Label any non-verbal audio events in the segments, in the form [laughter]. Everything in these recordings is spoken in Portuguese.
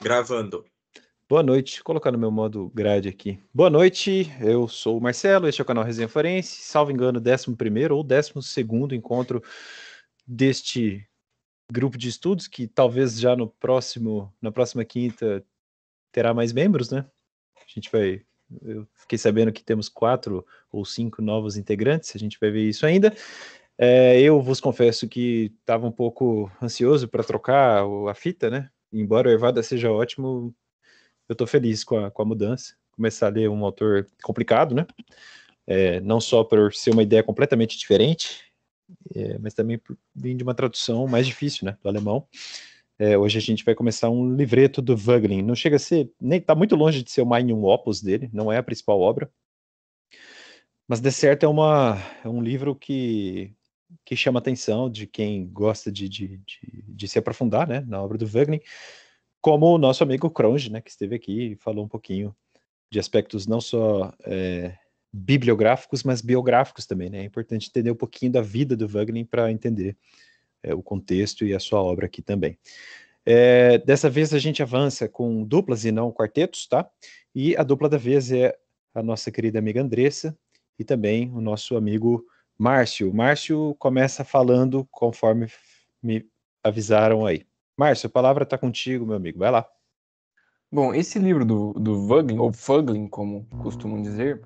Gravando. Boa noite, colocando meu modo grade aqui. Boa noite, eu sou o Marcelo, este é o canal Resenha Forense, salvo engano, 11 ou 12 encontro deste grupo de estudos, que talvez já no próximo, na próxima quinta terá mais membros, né? A gente vai. Eu fiquei sabendo que temos quatro ou cinco novos integrantes, a gente vai ver isso ainda. É, eu vos confesso que estava um pouco ansioso para trocar a fita, né? embora o Ervada seja ótimo, eu estou feliz com a, com a mudança. Começar a ler um autor complicado, né? É, não só por ser uma ideia completamente diferente, é, mas também por vir de uma tradução mais difícil, né? Do alemão. É, hoje a gente vai começar um livreto do Wagner. Não chega a ser, nem está muito longe de ser o magnum opus dele, não é a principal obra. Mas de certo é, uma, é um livro que que chama a atenção de quem gosta de, de, de, de, se aprofundar né, na obra do Wagner, como o nosso amigo Kronge, né, que esteve aqui e falou um pouquinho de aspectos não só é, bibliográficos, mas biográficos também. Né? É importante entender um pouquinho da vida do Wagner para entender é, o contexto e a sua obra aqui também. É, dessa vez a gente avança com duplas e não quartetos, tá? E a dupla da vez é a nossa querida amiga Andressa e também o nosso amigo Márcio. Márcio começa falando conforme me avisaram aí. Márcio, a palavra está contigo, meu amigo. Vai lá. Bom, esse livro do, do Vuglin, ou Fuglin, como costumam dizer,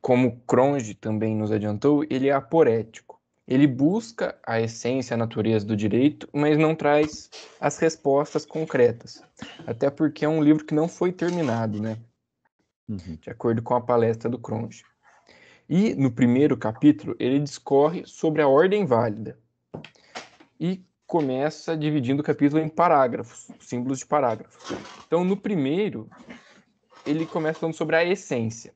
como Cronge também nos adiantou, ele é aporético. Ele busca a essência, a natureza do direito, mas não traz as respostas concretas. Até porque é um livro que não foi terminado, né? Uhum. De acordo com a palestra do Cronge. E no primeiro capítulo, ele discorre sobre a ordem válida e começa dividindo o capítulo em parágrafos, símbolos de parágrafos. Então, no primeiro, ele começa falando sobre a essência.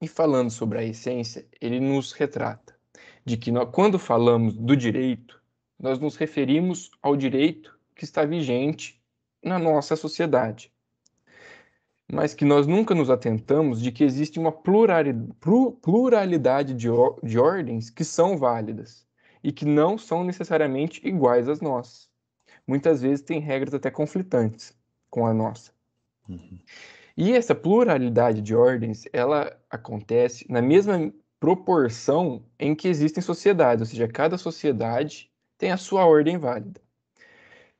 E falando sobre a essência, ele nos retrata de que nós, quando falamos do direito, nós nos referimos ao direito que está vigente na nossa sociedade mas que nós nunca nos atentamos de que existe uma pluralidade de, ordens que são válidas e que não são necessariamente iguais às nossas. Muitas vezes tem regras até conflitantes com a nossa. Uhum. E essa pluralidade de ordens, ela acontece na mesma proporção em que existem sociedades, ou seja, cada sociedade tem a sua ordem válida.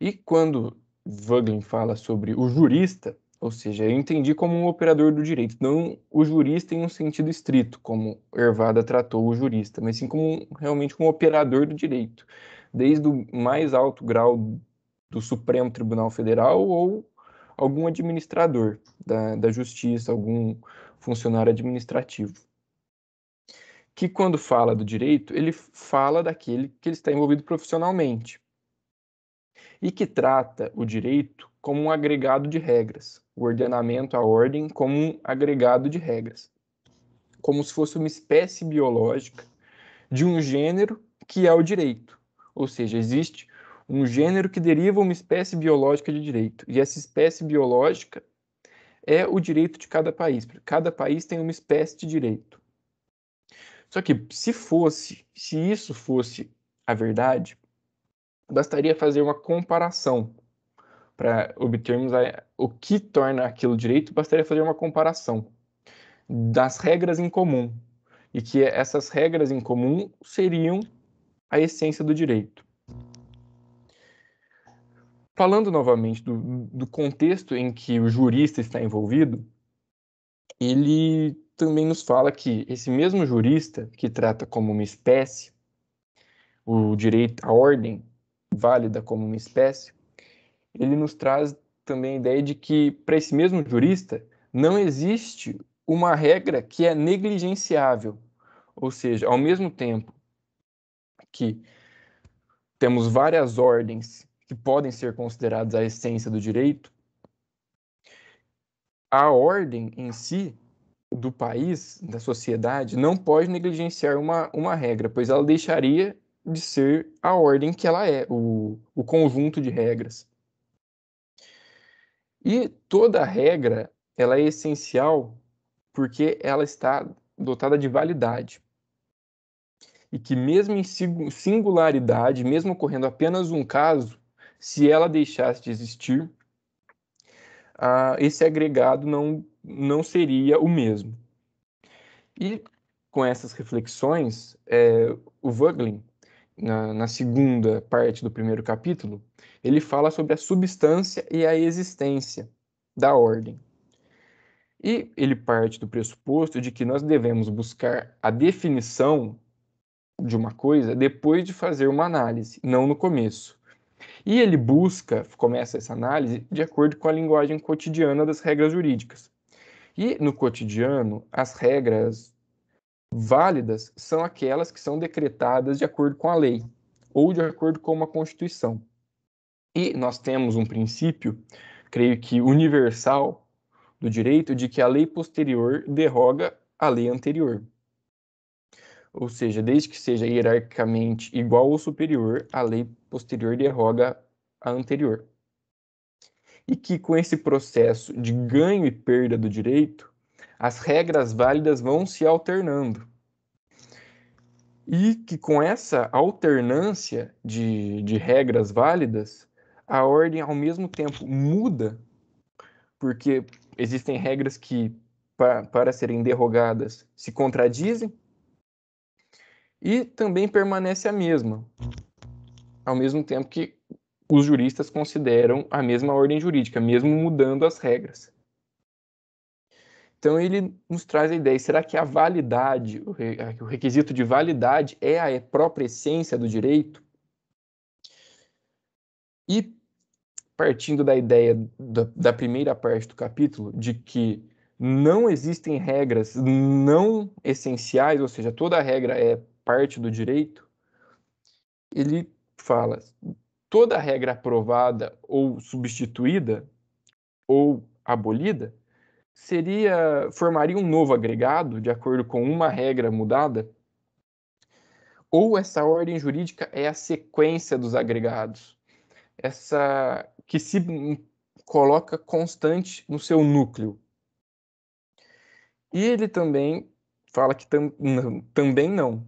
E quando Wagner fala sobre o jurista, ou seja, eu entendi como um operador do direito, não o jurista em um sentido estrito, como Ervada tratou o jurista, mas sim como realmente um operador do direito, desde o mais alto grau do Supremo Tribunal Federal ou algum administrador da, da justiça, algum funcionário administrativo. Que quando fala do direito, ele fala daquele que ele está envolvido profissionalmente e que trata o direito como um agregado de regras, o ordenamento, a ordem, como um agregado de regras, como se fosse uma espécie biológica de um gênero que é o direito, ou seja, existe um gênero que deriva uma espécie biológica de direito, e essa espécie biológica é o direito de cada país. Cada país tem uma espécie de direito. Só que se fosse, se isso fosse a verdade, bastaria fazer uma comparação para obtermos a, o que torna aquilo direito, bastaria fazer uma comparação das regras em comum e que essas regras em comum seriam a essência do direito. Falando novamente do, do contexto em que o jurista está envolvido, ele também nos fala que esse mesmo jurista que trata como uma espécie o direito à ordem válida como uma espécie ele nos traz também a ideia de que, para esse mesmo jurista, não existe uma regra que é negligenciável. Ou seja, ao mesmo tempo que temos várias ordens que podem ser consideradas a essência do direito, a ordem em si do país, da sociedade, não pode negligenciar uma, uma regra, pois ela deixaria de ser a ordem que ela é, o, o conjunto de regras. E toda regra ela é essencial porque ela está dotada de validade. E que mesmo em singularidade, mesmo ocorrendo apenas um caso, se ela deixasse de existir, esse agregado não, não seria o mesmo. E com essas reflexões, é, o Vogelin na, na segunda parte do primeiro capítulo, ele fala sobre a substância e a existência da ordem. E ele parte do pressuposto de que nós devemos buscar a definição de uma coisa depois de fazer uma análise, não no começo. E ele busca, começa essa análise, de acordo com a linguagem cotidiana das regras jurídicas. E no cotidiano, as regras válidas são aquelas que são decretadas de acordo com a lei ou de acordo com uma Constituição. E nós temos um princípio, creio que universal, do direito de que a lei posterior derroga a lei anterior. Ou seja, desde que seja hierarquicamente igual ou superior, a lei posterior derroga a anterior. E que com esse processo de ganho e perda do direito, as regras válidas vão se alternando. E que com essa alternância de, de regras válidas, a ordem ao mesmo tempo muda, porque existem regras que, pa, para serem derrogadas, se contradizem, e também permanece a mesma, ao mesmo tempo que os juristas consideram a mesma ordem jurídica, mesmo mudando as regras. Então ele nos traz a ideia, será que a validade, o requisito de validade é a é própria essência do direito? E partindo da ideia da, primeira parte do capítulo, de que não existem regras não essenciais, ou seja, toda regra é parte do direito, ele fala, toda regra aprovada ou substituída ou abolida seria formaria um novo agregado de acordo com uma regra mudada? Ou essa ordem jurídica é a sequência dos agregados? Essa que se coloca constante no seu núcleo. E ele também fala que tam, não, também não.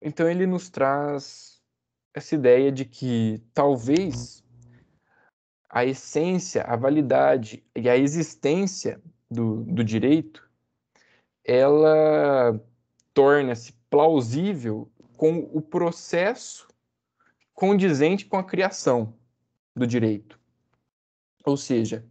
Então ele nos traz essa ideia de que talvez a essência, a validade e a existência do, do direito, ela torna-se plausível com o processo condizente com a criação do direito. Ou seja,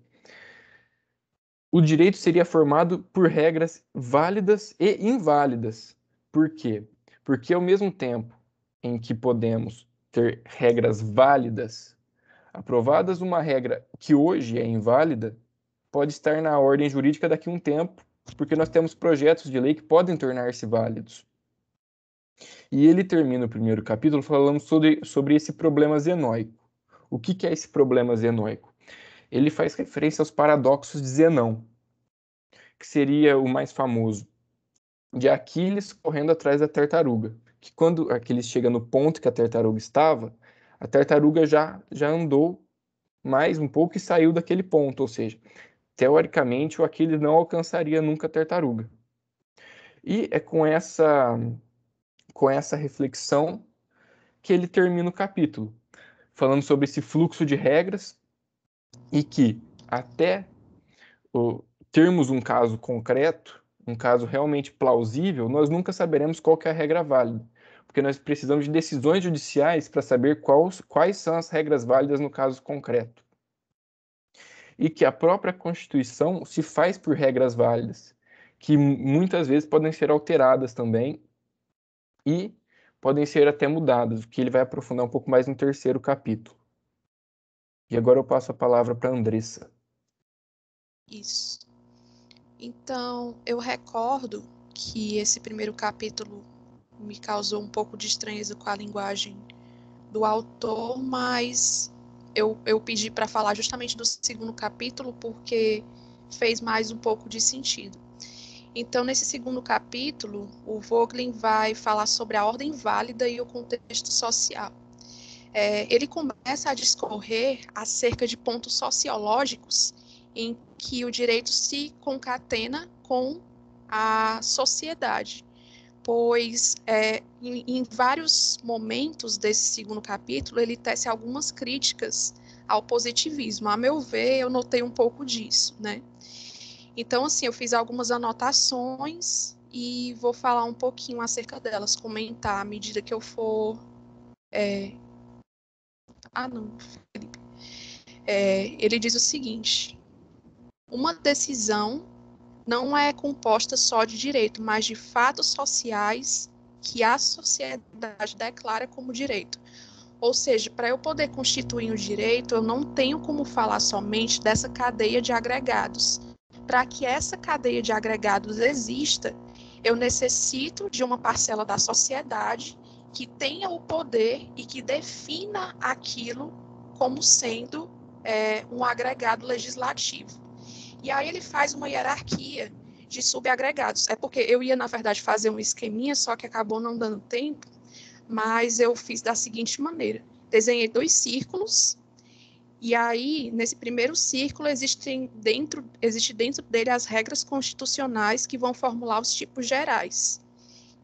o direito seria formado por regras válidas e inválidas. Por quê? Porque ao mesmo tempo em que podemos ter regras válidas aprovadas, uma regra que hoje é inválida pode estar na ordem jurídica daqui a um tempo, porque nós temos projetos de lei que podem tornar-se válidos. E ele termina o primeiro capítulo falando sobre, sobre esse problema zenóico O que, que é esse problema zenóico Ele faz referência aos paradoxos de Zenão, que seria o mais famoso, de Aquiles correndo atrás da tartaruga, que quando Aquiles chega no ponto que a tartaruga estava, a tartaruga já, já andou mais um pouco e saiu daquele ponto, ou seja, teoricamente o Aquiles não alcançaria nunca a tartaruga. E é com essa com essa reflexão que ele termina o capítulo, falando sobre esse fluxo de regras e que até o, termos um caso concreto, um caso realmente plausível, nós nunca saberemos qual é a regra válida, porque nós precisamos de decisões judiciais para saber quais, quais são as regras válidas no caso concreto e que a própria Constituição se faz por regras válidas, que muitas vezes podem ser alteradas também e podem ser até mudadas, o que ele vai aprofundar um pouco mais no terceiro capítulo. E agora eu passo a palavra para a Andressa. Isso. Então, eu recordo que esse primeiro capítulo me causou um pouco de estranheza com a linguagem do autor, mas eu, eu pedi para falar justamente do segundo capítulo, porque fez mais um pouco de sentido. Então, nesse segundo capítulo, o Voglin vai falar sobre a ordem válida e o contexto social. É, ele começa a discorrer acerca de pontos sociológicos em que o direito se concatena com a sociedade depois, é, em, em, vários momentos desse segundo capítulo, ele tece algumas críticas ao positivismo. A meu ver, eu notei um pouco disso, né? Então, assim, eu fiz algumas anotações e vou falar um pouquinho acerca delas, comentar à medida que eu for. É... Ah, não, Felipe. É, ele diz o seguinte: uma decisão não é composta só de direito, mas de fatos sociais que a sociedade declara como direito. Ou seja, para eu poder constituir um direito, eu não tenho como falar somente dessa cadeia de agregados. Para que essa cadeia de agregados exista, eu necessito de uma parcela da sociedade que tenha o poder e que defina aquilo como sendo é, um agregado legislativo. E aí ele faz uma hierarquia de subagregados. É porque eu ia, na verdade, fazer um esqueminha, só que acabou não dando tempo, mas eu fiz da seguinte maneira: desenhei dois círculos, e aí, nesse primeiro círculo, existem dentro, existe dentro dele as regras constitucionais que vão formular os tipos gerais.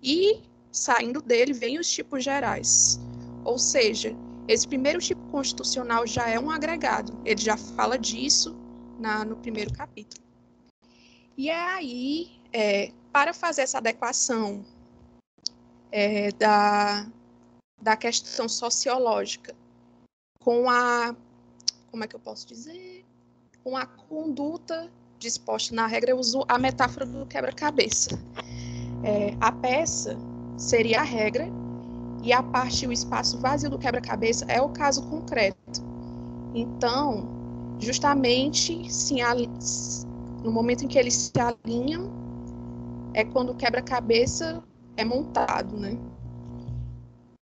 E saindo dele vem os tipos gerais. Ou seja, esse primeiro tipo constitucional já é um agregado, ele já fala disso na, no primeiro capítulo. E aí, é, para fazer essa adequação é, da, da questão sociológica com a, como é que eu posso dizer, com a conduta disposta na regra, eu uso a metáfora do quebra-cabeça. É, a peça seria a regra e a parte, o espaço vazio do quebra-cabeça é o caso concreto. Então, justamente sim, no momento em que eles se alinham, é quando o quebra-cabeça é montado, né?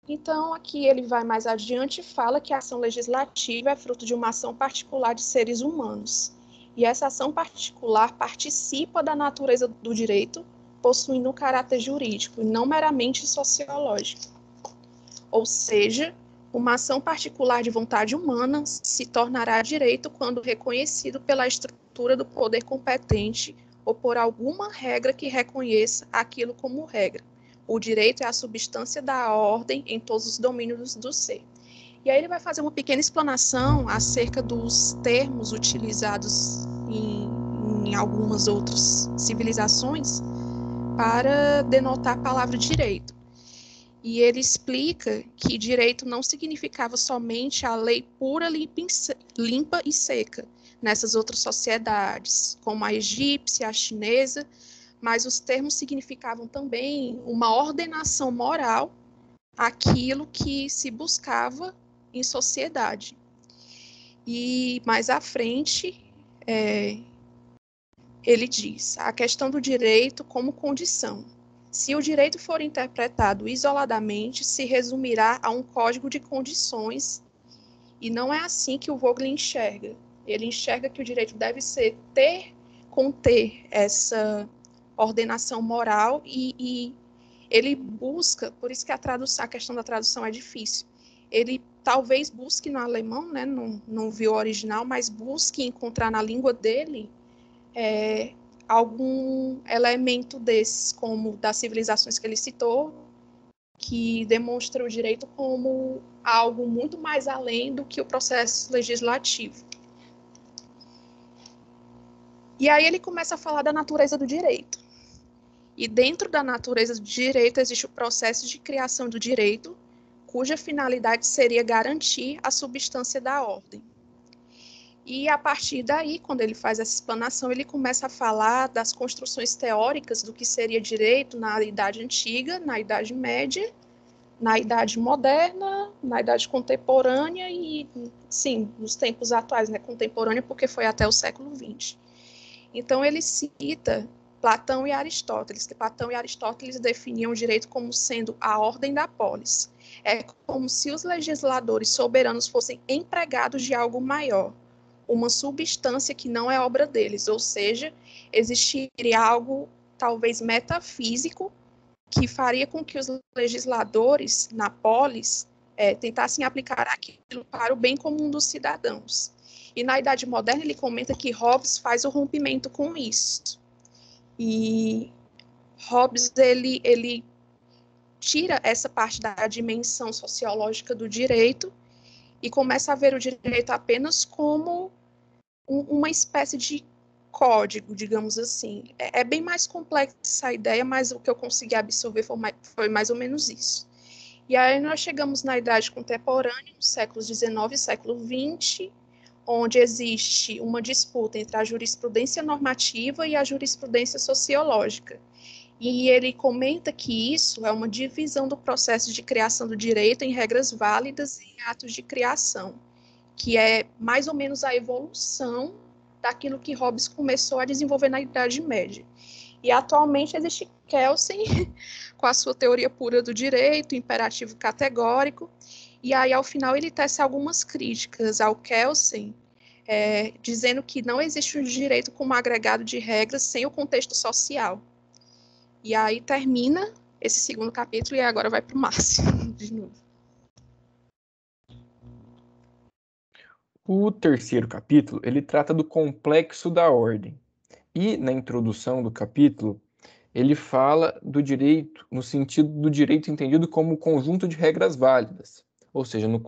Então, aqui ele vai mais adiante e fala que a ação legislativa é fruto de uma ação particular de seres humanos. E essa ação particular participa da natureza do direito, possuindo um caráter jurídico e não meramente sociológico. Ou seja, uma ação particular de vontade humana se tornará direito quando reconhecido pela estrutura do poder competente ou por alguma regra que reconheça aquilo como regra. O direito é a substância da ordem em todos os domínios do ser. E aí ele vai fazer uma pequena explanação acerca dos termos utilizados em, em algumas outras civilizações para denotar a palavra direito. E ele explica que direito não significava somente a lei pura, limpa e seca nessas outras sociedades, como a egípcia, a chinesa, mas os termos significavam também uma ordenação moral aquilo que se buscava em sociedade. E mais à frente, é, ele diz a questão do direito como condição se o direito for interpretado isoladamente, se resumirá a um código de condições, e não é assim que o Vogel enxerga. Ele enxerga que o direito deve ser ter, conter essa ordenação moral e, e ele busca, por isso que a, tradução, a questão da tradução é difícil. Ele talvez busque no alemão, né, não, não viu o original, mas busque encontrar na língua dele é, algum elemento desses, como das civilizações que ele citou, que demonstra o direito como algo muito mais além do que o processo legislativo. E aí ele começa a falar da natureza do direito. E dentro da natureza do direito existe o processo de criação do direito, cuja finalidade seria garantir a substância da ordem. E a partir daí, quando ele faz essa explanação, ele começa a falar das construções teóricas do que seria direito na Idade Antiga, na Idade Média, na Idade Moderna, na Idade Contemporânea e, sim, nos tempos atuais, né? Contemporânea, porque foi até o século XX. Então, ele cita Platão e Aristóteles, que Platão e Aristóteles definiam o direito como sendo a ordem da polis. É como se os legisladores soberanos fossem empregados de algo maior, uma substância que não é obra deles, ou seja, existiria algo talvez metafísico que faria com que os legisladores na polis é, tentassem aplicar aquilo para o bem comum dos cidadãos. E na Idade Moderna ele comenta que Hobbes faz o rompimento com isso. E Hobbes ele, ele tira essa parte da dimensão sociológica do direito e começa a ver o direito apenas como um, uma espécie de código, digamos assim. É, é, bem mais complexa essa ideia, mas o que eu consegui absorver foi mais, foi mais ou menos isso. E aí nós chegamos na idade contemporânea, no século XIX e século XX, onde existe uma disputa entre a jurisprudência normativa e a jurisprudência sociológica. E ele comenta que isso é uma divisão do processo de criação do direito em regras válidas e atos de criação que é mais ou menos a evolução daquilo que Hobbes começou a desenvolver na Idade Média. E atualmente existe Kelsen [laughs] com a sua teoria pura do direito, imperativo categórico, e aí ao final ele tece algumas críticas ao Kelsen, é, dizendo que não existe o direito como agregado de regras sem o contexto social. E aí termina esse segundo capítulo e agora vai para o Márcio [laughs] de novo. O terceiro capítulo ele trata do complexo da ordem. E na introdução do capítulo, ele fala do direito, no sentido do direito entendido como conjunto de regras válidas, ou seja, no,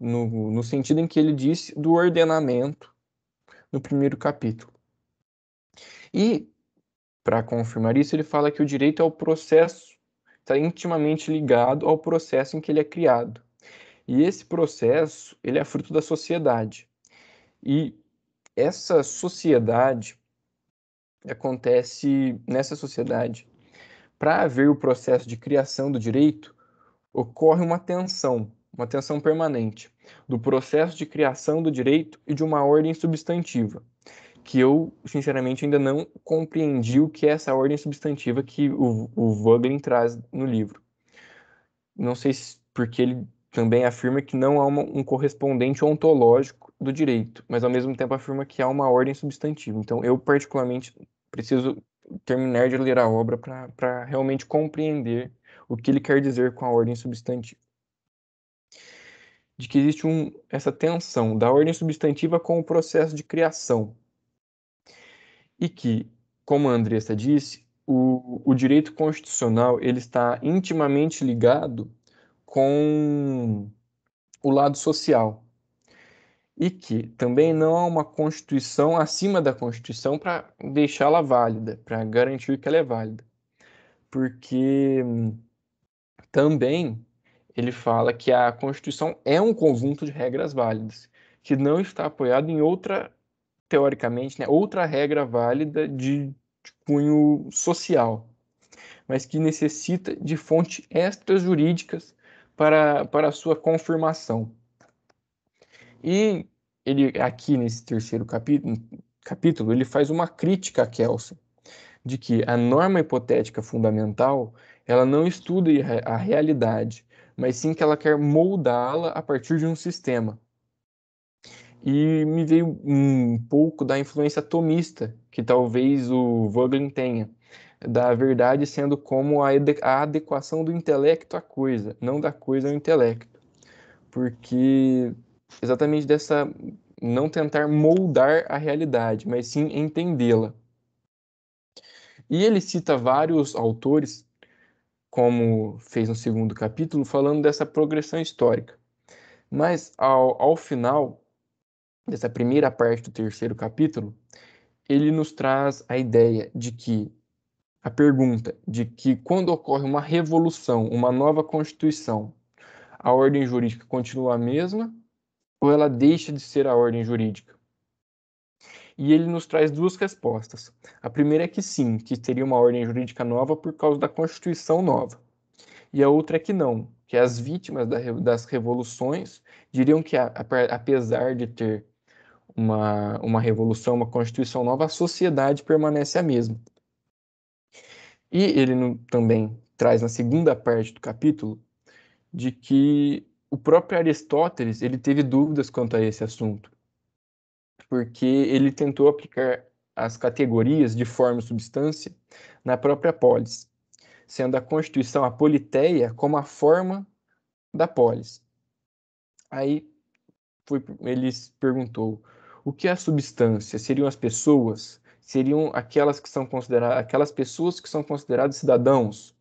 no, no sentido em que ele disse do ordenamento no primeiro capítulo. E, para confirmar isso, ele fala que o direito é o processo, está intimamente ligado ao processo em que ele é criado. E esse processo, ele é fruto da sociedade. E essa sociedade acontece nessa sociedade. Para haver o processo de criação do direito, ocorre uma tensão, uma tensão permanente do processo de criação do direito e de uma ordem substantiva, que eu, sinceramente, ainda não compreendi o que é essa ordem substantiva que o, o traz no livro. Não sei se porque ele também afirma que não há uma, um correspondente ontológico do direito, mas ao mesmo tempo afirma que há uma ordem substantiva. Então, eu particularmente preciso terminar de ler a obra para realmente compreender o que ele quer dizer com a ordem substantiva. De que existe um, essa tensão da ordem substantiva com o processo de criação. E que, como a Andressa disse, o, o direito constitucional ele está intimamente ligado com o lado social. E que também não há uma Constituição acima da Constituição para deixá-la válida, para garantir que ela é válida. Porque hum, também ele fala que a Constituição é um conjunto de regras válidas, que não está apoiado em outra, teoricamente, né, outra regra válida de, de cunho social, mas que necessita de fontes extrajurídicas para, para a sua confirmação. E ele aqui nesse terceiro capítulo, capítulo ele faz uma crítica a Kelsen de que a norma hipotética fundamental ela não estuda a realidade, mas sim que ela quer moldá-la a partir de um sistema. E me veio um pouco da influência tomista que talvez o Vogelin tenha, da verdade sendo como a, a adequação do intelecto à coisa, não da coisa ao intelecto. Porque exatamente dessa não tentar moldar a realidade, mas sim entendê-la. E ele cita vários autores, como fez no segundo capítulo, falando dessa progressão histórica. Mas ao, ao final dessa primeira parte do terceiro capítulo, ele nos traz a ideia de que a pergunta de que quando ocorre uma revolução, uma nova constituição, a ordem jurídica continua a mesma ou ela deixa de ser a ordem jurídica? E ele nos traz duas respostas. A primeira é que sim, que teria uma ordem jurídica nova por causa da Constituição nova. E a outra é que não, que as vítimas das revoluções diriam que, apesar de ter uma, uma revolução, uma Constituição nova, a sociedade permanece a mesma. E ele no, também traz na segunda parte do capítulo de que o próprio Aristóteles ele teve dúvidas quanto a esse assunto, porque ele tentou aplicar as categorias de forma e substância na própria polis, sendo a constituição a politeia como a forma da polis. Aí foi, ele perguntou: o que é a substância? Seriam as pessoas? seriam aquelas que são consideradas aquelas pessoas que são consideradas cidadãos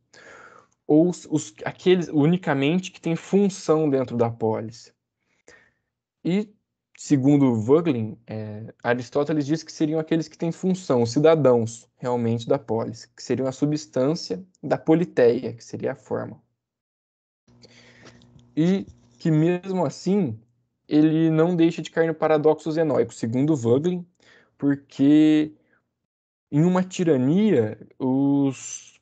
ou os, os, aqueles unicamente que têm função dentro da polis E segundo Voglin, é, Aristóteles diz que seriam aqueles que têm função, os cidadãos realmente da polis que seriam a substância da politeia, que seria a forma. E que mesmo assim ele não deixa de cair no paradoxo zenóico, segundo Voglin, porque em uma tirania, os,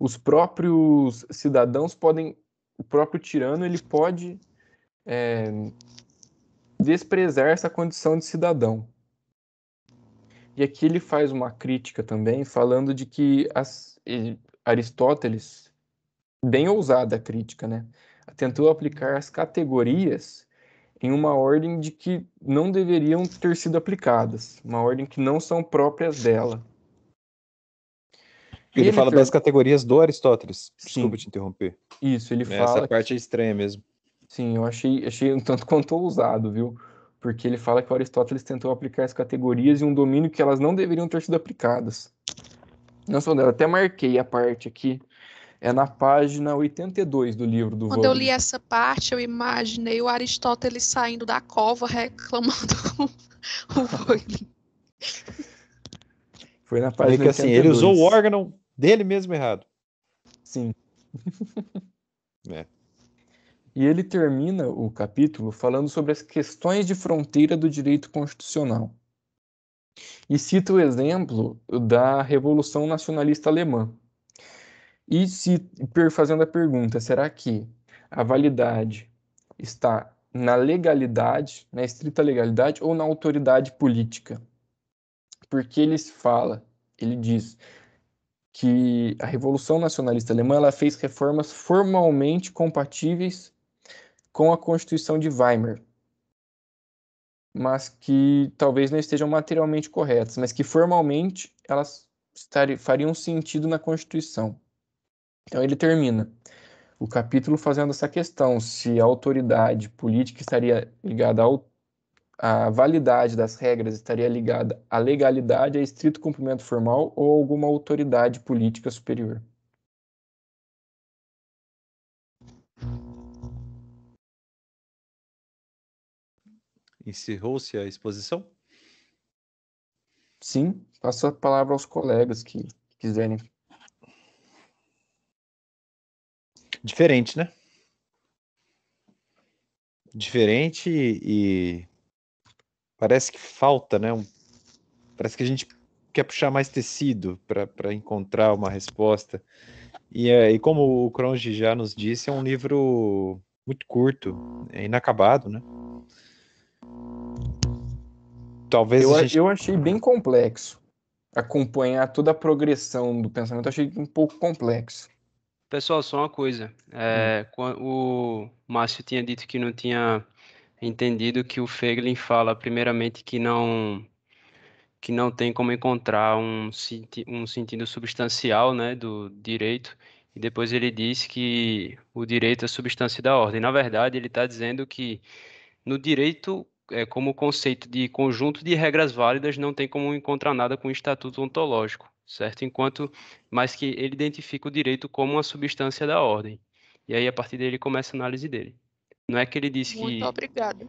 os próprios cidadãos podem, o próprio tirano, ele pode é, desprezar essa condição de cidadão. E aqui ele faz uma crítica também, falando de que as, Aristóteles, bem ousada a crítica, né? tentou aplicar as categorias em uma ordem de que não deveriam ter sido aplicadas, uma ordem que não são próprias dela. Ele, ele fala das categorias do Aristóteles. Sim. Desculpa te interromper. Isso, ele Essa fala. Essa parte que... é estranha mesmo. Sim, eu achei, achei um tanto [laughs] quanto ousado, viu? Porque ele fala que o Aristóteles tentou aplicar as categorias em um domínio que elas não deveriam ter sido aplicadas. Não sou dela, até marquei a parte aqui é na página 82 do livro do Quando eu li essa parte, eu imaginei o Aristóteles saindo da cova reclamando [laughs] o Vogel. Foi na página que, assim, 82. Ele usou o órgão dele mesmo errado. Sim. [laughs] é. E ele termina o capítulo falando sobre as questões de fronteira do direito constitucional. E cita o exemplo da Revolução Nacionalista Alemã, e se fazendo a pergunta, será que a validade está na legalidade, na estrita legalidade ou na autoridade política? Porque ele fala, ele diz que a Revolução Nacionalista Alemã ela fez reformas formalmente compatíveis com a Constituição de Weimar, mas que talvez não estejam materialmente corretas, mas que formalmente elas fariam sentido na Constituição. Então ele termina o capítulo fazendo essa questão se a autoridade política estaria ligada ao validade das regras estaria ligada à legalidade, a estrito cumprimento formal ou alguma autoridade política superior. Encerrou-se a exposição? Sim, passo a palavra aos colegas que quiserem Diferente, né? Diferente e parece que falta, né? Um... Parece que a gente quer puxar mais tecido para encontrar uma resposta. E, é, e como o Cronge já nos disse, é um livro muito curto, é inacabado, né? Talvez eu, gente... eu achei bem complexo acompanhar toda a progressão do pensamento, achei um pouco complexo. Pessoal, só uma coisa. É, hum. O Márcio tinha dito que não tinha entendido que o Feiglin fala, primeiramente, que não que não tem como encontrar um, um sentido substancial né, do direito, e depois ele diz que o direito é a substância da ordem. Na verdade, ele está dizendo que no direito, é, como conceito de conjunto de regras válidas, não tem como encontrar nada com o estatuto ontológico certo? Enquanto, mas que ele identifica o direito como uma substância da ordem. E aí, a partir dele, começa a análise dele. Não é que ele diz que... Muito obrigado.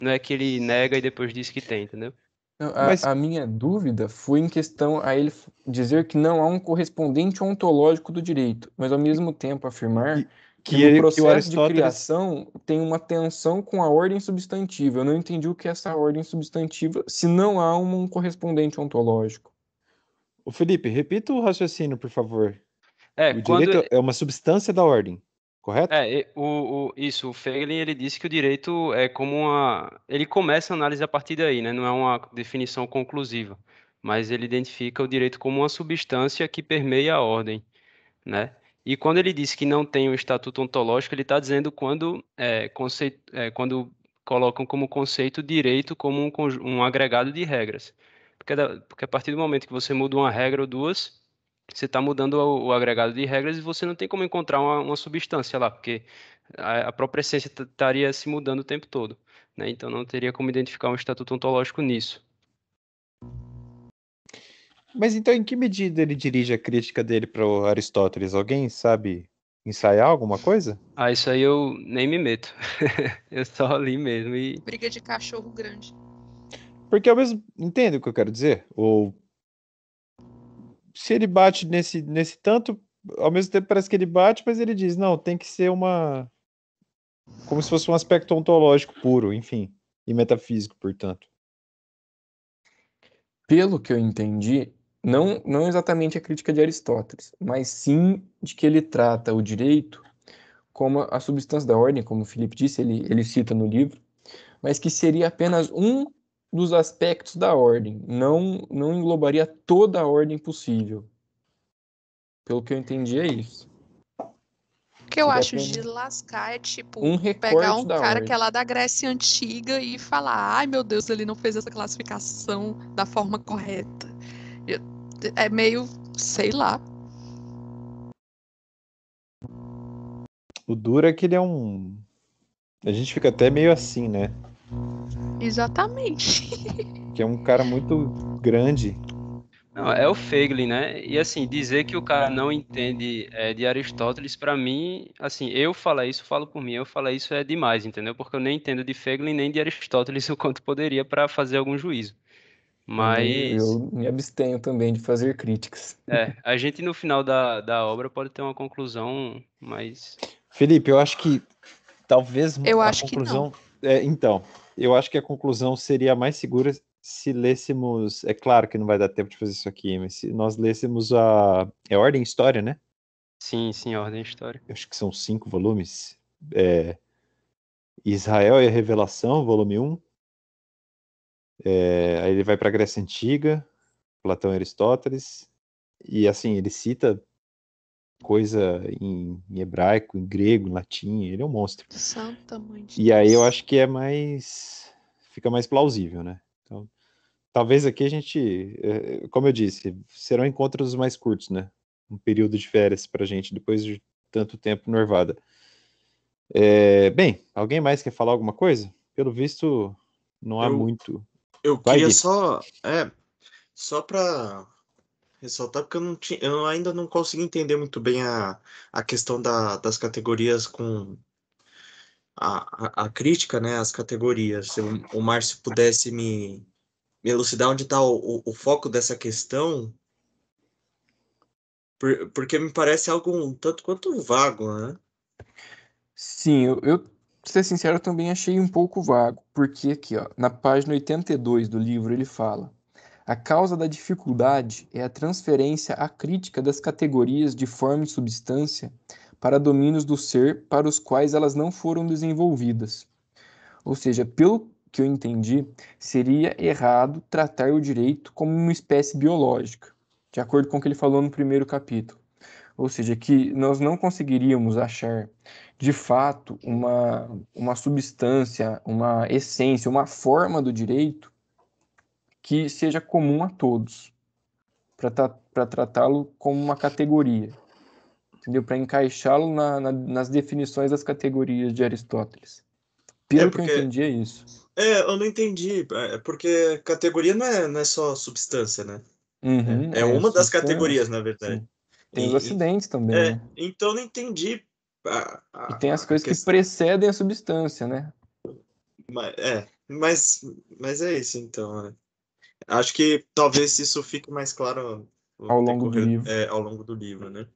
Não é que ele nega e depois diz que tem, entendeu? Não, a, mas... a, minha dúvida foi em questão a ele dizer que não há um correspondente ontológico do direito, mas ao mesmo tempo afirmar que, que o processo que o Aristóteles... de criação tem uma tensão com a ordem substantiva. Eu não entendi o que é essa ordem substantiva se não há um correspondente ontológico. O Felipe, repita o raciocínio, por favor. É, o quando... direito é uma substância da ordem, correto? É, o, o, isso, o Feiglin, ele disse que o direito é como uma... Ele começa a análise a partir daí, né? Não é uma definição conclusiva, mas ele identifica o direito como uma substância que permeia a ordem, né? E quando ele diz que não tem um estatuto ontológico, ele está dizendo quando, é, conceito, é, quando colocam como conceito direito como um, um agregado de regras. Porque, porque a partir do momento que você muda uma regra ou duas, você está mudando o, o, agregado de regras e você não tem como encontrar uma, uma substância lá, porque a, a própria essência estaria se mudando o tempo todo. Né? Então não teria como identificar um estatuto ontológico nisso. Mas então, em que medida ele dirige a crítica dele para o Aristóteles? Alguém sabe ensaiar alguma coisa? Ah, isso aí eu nem me meto. [laughs] eu só li mesmo. E... Briga de cachorro grande. Porque ao mesmo. Entende o que eu quero dizer? Ou. Se ele bate nesse, nesse tanto, ao mesmo tempo parece que ele bate, mas ele diz: não, tem que ser uma. Como se fosse um aspecto ontológico puro, enfim. E metafísico, portanto. Pelo que eu entendi, não, não exatamente a crítica de Aristóteles, mas sim de que ele trata o direito como a substância da ordem, como o Felipe disse, ele, ele cita no livro, mas que seria apenas um dos aspectos da ordem, não, não englobaria toda a ordem possível. Pelo que eu entendi, é isso. O que eu acho de lascar é tipo um pegar um cara ordem. que é lá da Grécia Antiga e falar: ai meu Deus, ele não fez essa classificação da forma correta. É meio, sei lá. O duro é que ele é um. A gente fica até meio assim, né? Exatamente. [laughs] que é um cara muito grande. Não, é o Feiglin, né? E assim, dizer que o cara não entende é, de Aristóteles, para mim, assim, eu falar isso, falo por mim, eu falar isso é demais, entendeu? Porque eu nem entendo de Feiglin nem de Aristóteles [laughs] o quanto poderia para fazer algum juízo. Mas. Eu me abstenho também de fazer críticas. É, a gente no final da, da obra pode ter uma conclusão mais. Felipe, eu acho que talvez. Eu a acho conclusão... que. Não. É, então, eu acho que a conclusão seria mais segura se lêssemos. É claro que não vai dar tempo de fazer isso aqui, mas se nós lêssemos a. É Ordem História, né? Sim, sim, Ordem História. Eu acho que são cinco volumes. É... Israel e a Revelação, volume 1. É... Aí ele vai para a Grécia Antiga, Platão e Aristóteles. E assim, ele cita coisa em, em, hebraico, em grego, em latim, ele é um monstro. Santa mãe de E aí eu acho que é mais. fica mais plausível, né? Então, talvez aqui a gente, eh, eh, como eu disse, serão encontros mais curtos, né? Um período de férias pra gente, depois de tanto tempo no Ervada. É, bem, alguém mais quer falar alguma coisa? Pelo visto, não há eu, muito. Eu Vai queria ir. só. É, só para ressaltar, porque eu, não eu ainda não consigo entender muito bem a, a questão da, das categorias com a, a, a crítica, né, as categorias. Se o, o Márcio pudesse me, me elucidar onde está o, o, o, foco dessa questão, por, porque me parece algo um tanto quanto vago, né? Sim, eu, eu ser sincero, eu também achei um pouco vago, porque aqui, ó, na página 82 do livro ele fala a causa da dificuldade é a transferência acrítica das categorias de forma e substância para domínios do ser para os quais elas não foram desenvolvidas. Ou seja, pelo que eu entendi, seria errado tratar o direito como uma espécie biológica, de acordo com o que ele falou no primeiro capítulo. Ou seja, que nós não conseguiríamos achar de fato uma, uma substância, uma essência, uma forma do direito que seja comum a todos, para tratá-lo como uma categoria, entendeu? Para encaixá-lo na, na, nas definições das categorias de Aristóteles. Pelo é porque... que eu entendi, é isso. É, eu não entendi, é, é porque categoria não é, não é só substância, né? Uhum, é, é, é uma das categorias, na verdade. Sim. Tem e, os acidentes também. É, né? Então não entendi. A, a, e tem as coisas questão. que precedem a substância, né? Mas, é, mas, mas é isso então. Né? Acho que talvez isso fique mais claro ao longo do livro. É, ao longo do livro, né?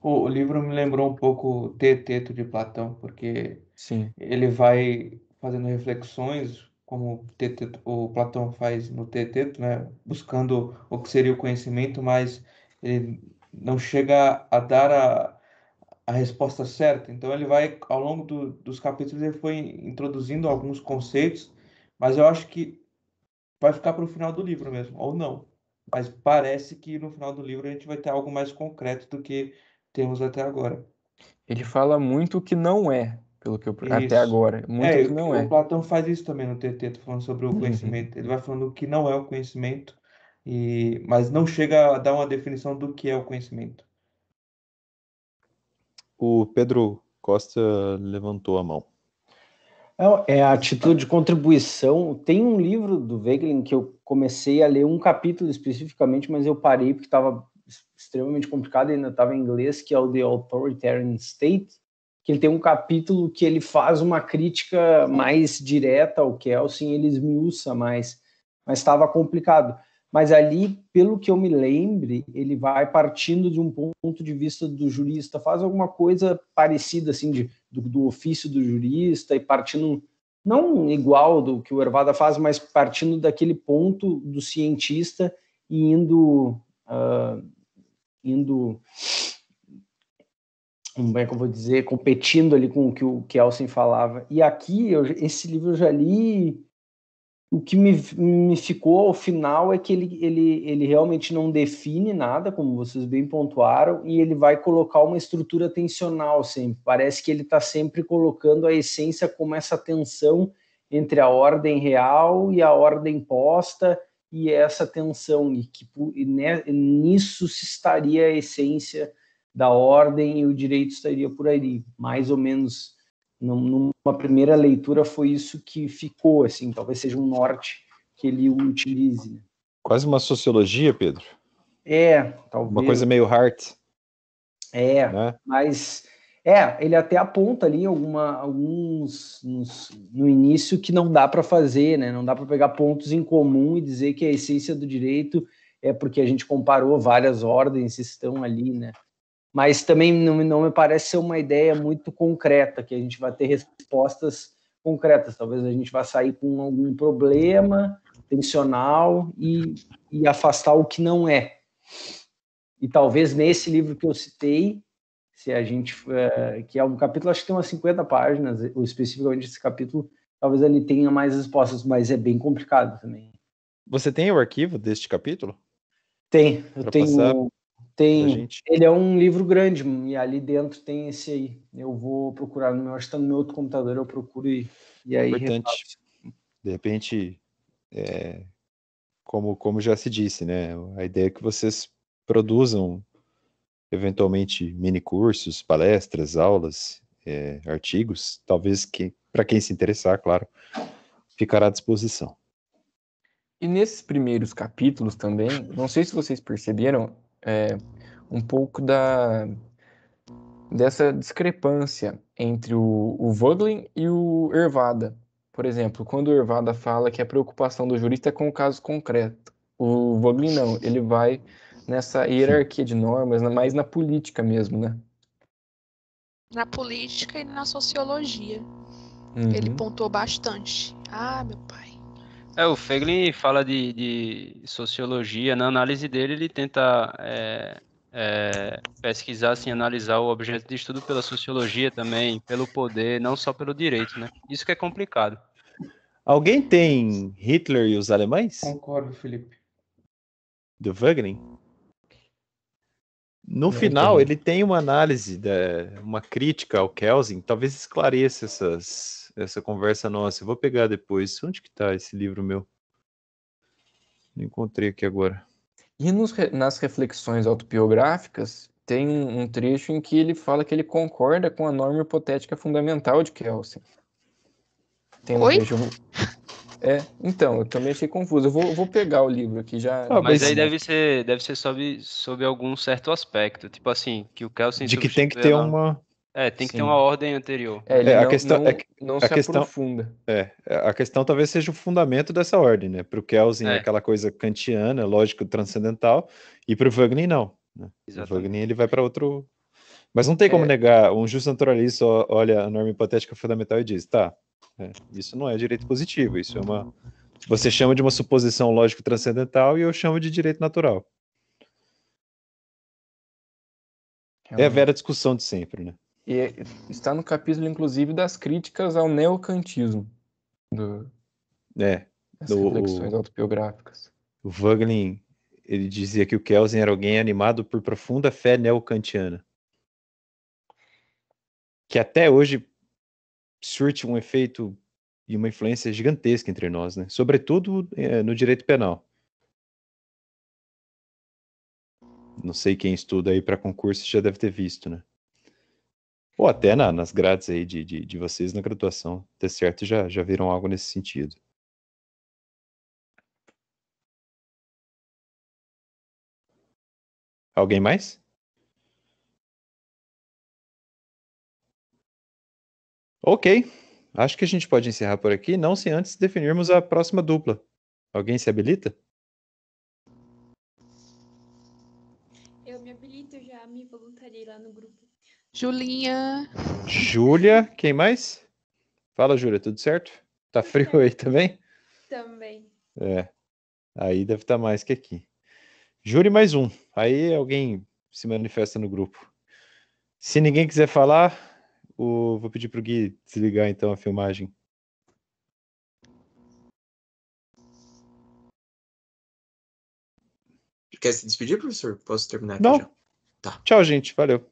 O, o, livro me lembrou um pouco o Teteto de Platão, porque Sim. ele vai fazendo reflexões, como o, Teteto, o Platão faz no Teteto, né? buscando o que seria o conhecimento, mas ele não chega a dar a, a resposta certa. Então ele vai, ao longo do, dos capítulos, ele foi introduzindo alguns conceitos, mas eu acho que vai ficar para o final do livro mesmo, ou não. Mas parece que no final do livro a gente vai ter algo mais concreto do que temos até agora. Ele fala muito o que não é, pelo que eu isso. até agora. Muito é, que não o, é. Platão faz isso também no TT, falando sobre o uhum. conhecimento. Uhum. Ele vai falando que não é o conhecimento, e mas não chega a dar uma definição do que é o conhecimento. O Pedro Costa levantou a mão. É, é a atitude de contribuição. Tem um livro do Wegelin que eu comecei a ler um capítulo especificamente, mas eu parei porque estava extremamente complicado e ainda estava em inglês, que é o The Authoritarian State, que ele tem um capítulo que ele faz uma crítica mais direta ao Kelsen, ele esmiuça mais, mas estava complicado. Mas ali, pelo que eu me lembre, ele vai partindo de um ponto de vista do jurista, faz alguma coisa parecida, assim, de do, do ofício do jurista e partindo não igual do que o Ervada faz, mas partindo daquele ponto do cientista e indo uh, indo como é que eu vou dizer competindo ali com o que o Kelsen falava. E aqui eu, esse livro eu já li o que me, me ficou ao final é que ele, ele, ele realmente não define nada, como vocês bem pontuaram, e ele vai colocar uma estrutura tensional sempre. Parece que ele está sempre colocando a essência como essa tensão entre a ordem real e a ordem posta, e essa tensão, e que né, e nisso se estaria a essência da ordem e o direito estaria por ali, mais ou menos numa primeira leitura foi isso que ficou, assim, talvez seja um norte que ele utilize. Né? Quase uma sociologia, Pedro. É, talvez. Uma coisa meio Hart. É, né? mas é, ele até aponta ali alguma, alguns nos, no início que não dá para fazer, né? Não dá para pegar pontos em comum e dizer que a essência do direito é porque a gente comparou várias ordens estão ali, né? mas também não, não me parece ser uma ideia muito concreta, que a gente vai ter respostas concretas. Talvez a gente vá sair com algum problema tensional e, e afastar o que não é. E talvez nesse livro que eu citei, se a gente é, que é um capítulo, acho que tem umas 50 páginas, eh, ou especificamente esse capítulo, talvez ele tenha mais respostas, mas é bem complicado também. Você tem o arquivo deste capítulo? Tem, eu pra tenho. Passar tem, ele é um livro grande e ali dentro tem esse aí. Eu vou procurar no meu, acho que tá no meu outro computador, eu procuro e, e aí. Importante. De repente, é, como, como já se disse, né? A ideia é que vocês produzam eventualmente mini cursos, palestras, aulas, é, artigos, talvez que para quem se interessar, claro, ficará à disposição. E nesses primeiros capítulos também, não sei se vocês perceberam, é, um pouco da dessa discrepância entre o, o Vogling e o Ervada. Por exemplo, quando o Ervada fala que a preocupação do jurista é com o caso concreto, o Vogling não, ele vai nessa hierarquia de normas, mais na política mesmo, né? Na política e na sociologia. Uhum. Ele pontuou bastante. Ah, meu pai. É, o Feiglin fala de, de, sociologia. Na análise dele, ele tenta é, é, pesquisar, assim, analisar o objeto de estudo pela sociologia também, pelo poder, não só pelo direito, né? Isso que é complicado. Alguém tem Hitler e os alemães? Concordo, Felipe. Do Wagner? No final, entendi. ele tem uma análise, da, né, uma crítica ao Kelsen, talvez esclareça essas essa conversa nossa. Eu vou pegar depois. Onde que tá esse livro meu? Não encontrei aqui agora. E nos, nas reflexões autobiográficas, tem um trecho em que ele fala que ele concorda com a norma hipotética fundamental de Kelsen. Tem um Oi? trecho. É, então, eu também achei confuso. Eu vou, vou pegar o livro aqui já. Ah, mas, mas aí deve ser, deve ser sobre, sobre algum certo aspecto. Tipo assim, que o Kelsen. De que tem que ter uma. É, tem que Sim. ter uma ordem anterior. É, é não, a questão não, é que, não se questão, aprofunda. É, é, a questão talvez seja o fundamento dessa ordem, né? Para o Kelsen é. aquela coisa kantiana, lógico, transcendental, e para o Wagner não. Né? O Wagner ele vai para outro. Mas não tem como é. negar. Um justo naturalista olha a norma hipotética fundamental e diz: tá, é, isso não é direito positivo, isso é uma. Você chama de uma suposição lógico transcendental e eu chamo de direito natural. É a velha discussão de sempre, né? E está no capítulo, inclusive, das críticas ao neocantismo. Do, é. Das reflexões o, autobiográficas. O Wagner, ele dizia que o Kelsen era alguém animado por profunda fé neocantiana. Que até hoje surte um efeito e uma influência gigantesca entre nós, né? Sobretudo é, no direito penal. Não sei quem estuda aí para concurso já deve ter visto, né? Ou até na, nas grades aí de, de, de, vocês na graduação, até certo, já, já viram algo nesse sentido. Alguém mais? Ok, acho que a gente pode encerrar por aqui, não sem antes definirmos a próxima dupla. Alguém se habilita? Julinha. Júlia, quem mais? Fala, Júlia, tudo certo? Tá frio aí [laughs] também? Também. É. Aí deve estar tá mais que aqui. Júri mais um. Aí alguém se manifesta no grupo. Se ninguém quiser falar, o... vou pedir para o Gui desligar então a filmagem. Quer se despedir, professor? Posso terminar? Não. Tá. Tchau, gente. Valeu.